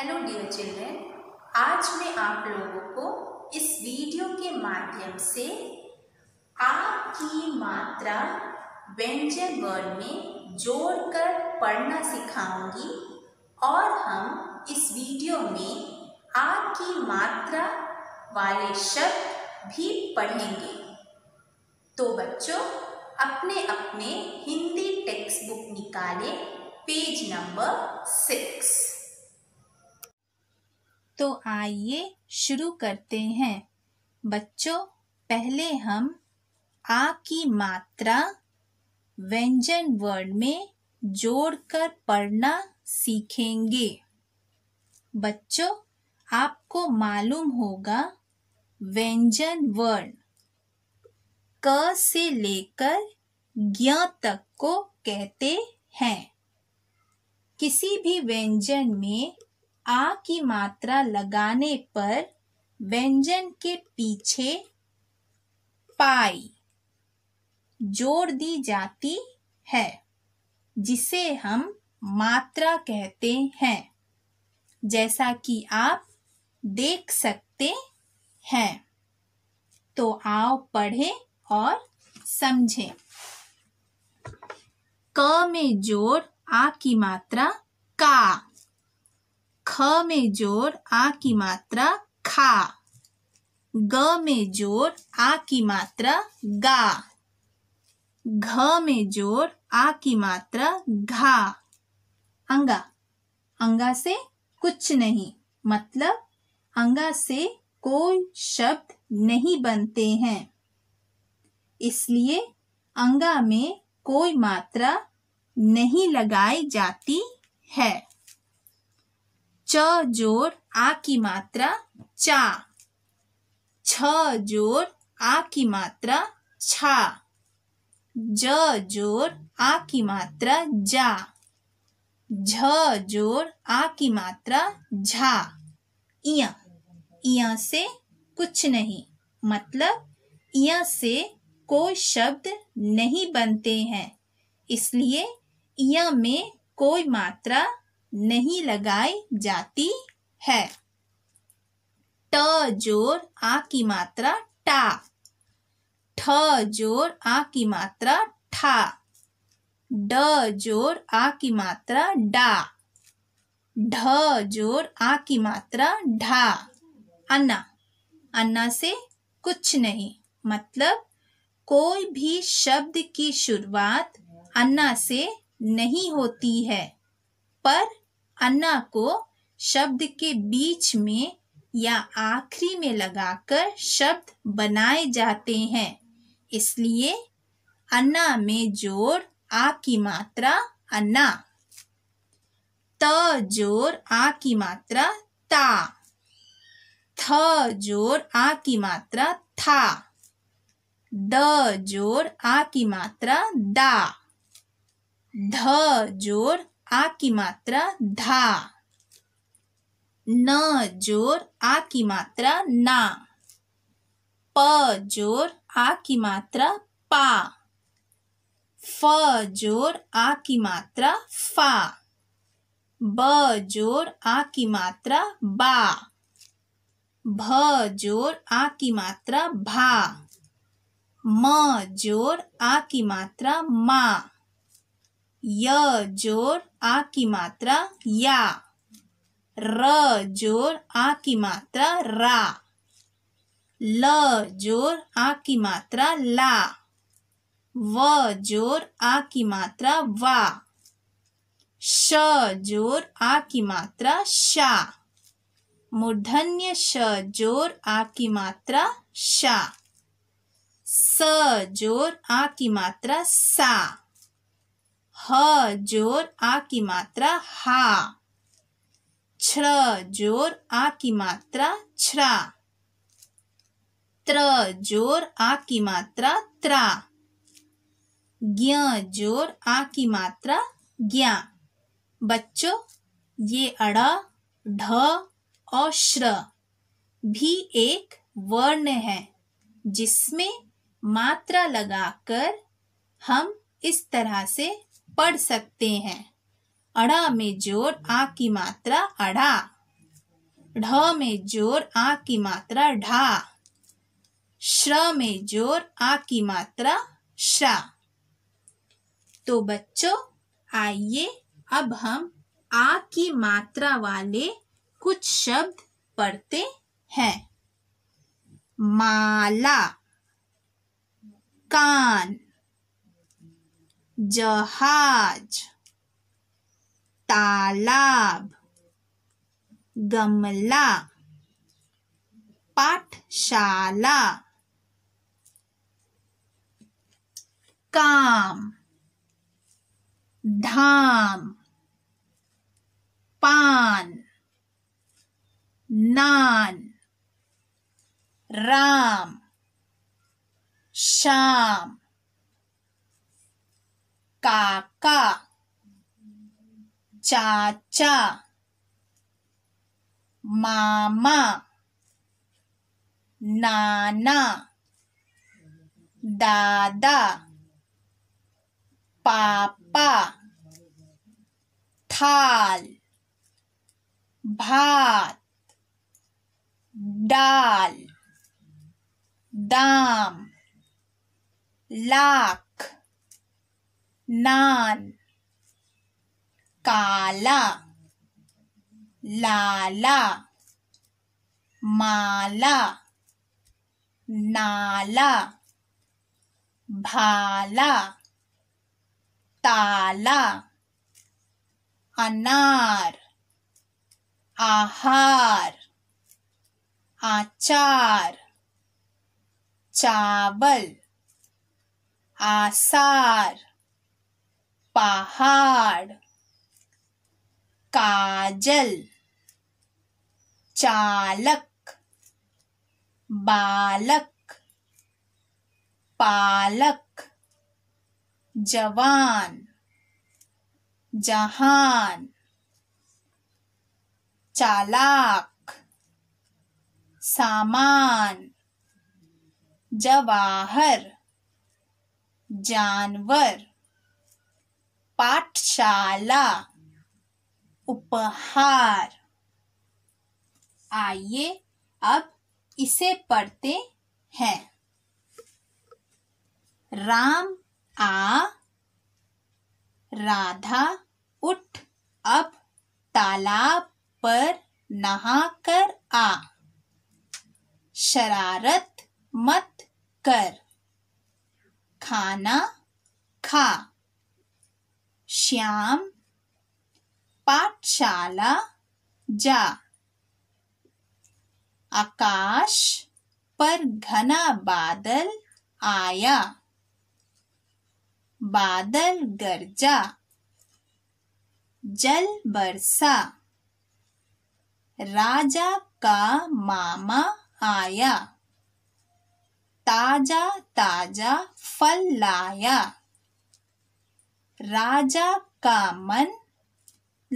hello dear children आज मैं आप लोगों को इस वीडियो के माध्यम से आ की मात्रा व्यंजन वर्ण में जोड़कर पढ़ना सिखाऊंगी और हम इस वीडियो में आ की मात्रा वाले शब्द भी पढ़ेंगे तो बच्चों अपने अपने हिंदी टेक्स्ट बुक निकालें पेज नंबर सिक्स तो आइए शुरू करते हैं बच्चों पहले हम आ की मात्रा व्यंजन वर्ड में जोड़कर पढ़ना सीखेंगे बच्चों आपको मालूम होगा व्यंजन वर्ण क से लेकर ज्ञ तक को कहते हैं किसी भी व्यंजन में आ की मात्रा लगाने पर व्यंजन के पीछे पाई जोड़ दी जाती है जिसे हम मात्रा कहते हैं जैसा कि आप देख सकते हैं तो आओ पढ़ें और समझें क में जोड़ आ की मात्रा का ख में जोर आ की मात्रा खा ग में जोर आ की मात्रा गा घ में जोर आ की मात्रा घा अंगा अंगा से कुछ नहीं मतलब अंगा से कोई शब्द नहीं बनते हैं इसलिए अंगा में कोई मात्रा नहीं लगाई जाती है च जोर आ की मात्रा चा छ जोर आ की मात्रा छा ज जोर आ की मात्रा जा झ जोर आ की मात्रा झा इया इया से कुछ नहीं मतलब इया से कोई शब्द नहीं बनते हैं इसलिए इया में कोई मात्रा नहीं लगाई जाती है ट जोर आ की मात्रा टा ठ जोर आ की मात्रा ठा ड जोर आ की मात्रा डा ढ जोर आ की मात्रा ढा अन्ना अन्ना से कुछ नहीं मतलब कोई भी शब्द की शुरुआत अन्ना से नहीं होती है पर अन्ना को शब्द के बीच में या आखिरी में लगाकर शब्द बनाए जाते हैं इसलिए अन्ना में जोड़ आ की मात्रा अन्ना त जोर आ की मात्रा ता थ जोर आ की मात्रा था द जोर आ की मात्रा दा ध जोर आ की मात्रा धा न जोर आ की मात्रा ना प जोर आ की मात्रा पा फ जोर आ की मात्रा फा ब जोर आ की मात्रा बा भ जोर आ की मात्रा भा म जोर आ की मात्रा मा य जोर आ की मात्रा या र जोर आ की मात्रा रा ल जोर आ की मात्रा ला व जोर आ की मात्रा वा श जोर आ की मात्रा शा मूर्धन्य श जोर आ की मात्रा शा स जोर आ की मात्रा सा ह जोर आ की मात्रा हा छ्र जोर आ की मात्रा छ्रा त्र जोर आ की मात्रा त्रा ज्ञ जोर आ की मात्रा ज्ञा बच्चों ये अड़ा ढ और श्र भी एक वर्ण है जिसमें मात्रा लगाकर हम इस तरह से पढ़ सकते हैं अड़ा में जोर आ की मात्रा अड़ा ढ में जोर आ की मात्रा ढा श्र में जोर आ की मात्रा शा तो बच्चों आइए अब हम आ की मात्रा वाले कुछ शब्द पढ़ते हैं माला कान जहाज तालाब गमला पाठशाला काम धाम पान नान राम शाम काका चाचा मामा नाना दादा पापा थाल भात डाल दाम लाख नान काला लाला माला नाला भाला ताला अनार आहार आचार चावल आसार पहाड़ काजल चालक बालक पालक जवान जहान चालाक सामान जवाहर जानवर शाला उपहार आइए अब इसे पढ़ते हैं राम आ राधा उठ अब तालाब पर नहा कर आ शरारत मत कर खाना खा श्याम पाठशाला जा आकाश पर घना बादल आया बादल गरजा जल बरसा राजा का मामा आया ताजा ताजा फल लाया राजा का मन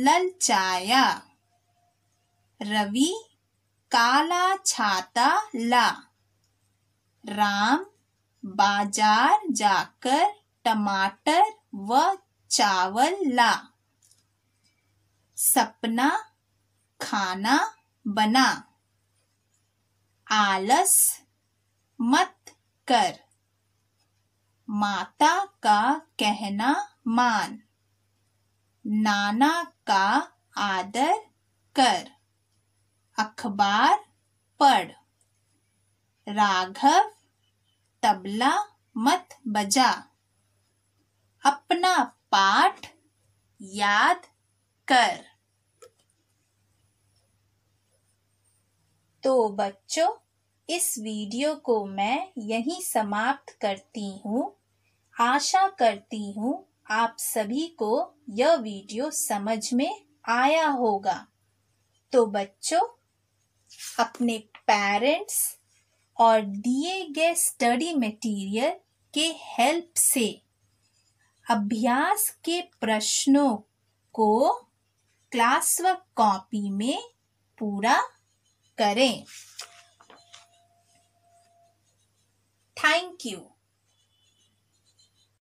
ललचाया रवि काला छाता ला राम बाजार जाकर टमाटर व चावल ला सपना खाना बना आलस मत कर माता का कहना मान नाना का आदर कर अखबार पढ़ राघव तबला मत बजा अपना पाठ याद कर तो बच्चों इस वीडियो को मैं यहीं समाप्त करती हूँ आशा करती हूँ आप सभी को यह वीडियो समझ में आया होगा तो बच्चों अपने पेरेंट्स और दिए गए स्टडी मटेरियल के हेल्प से अभ्यास के प्रश्नों को क्लासवर्क कॉपी में पूरा करें थैंक यू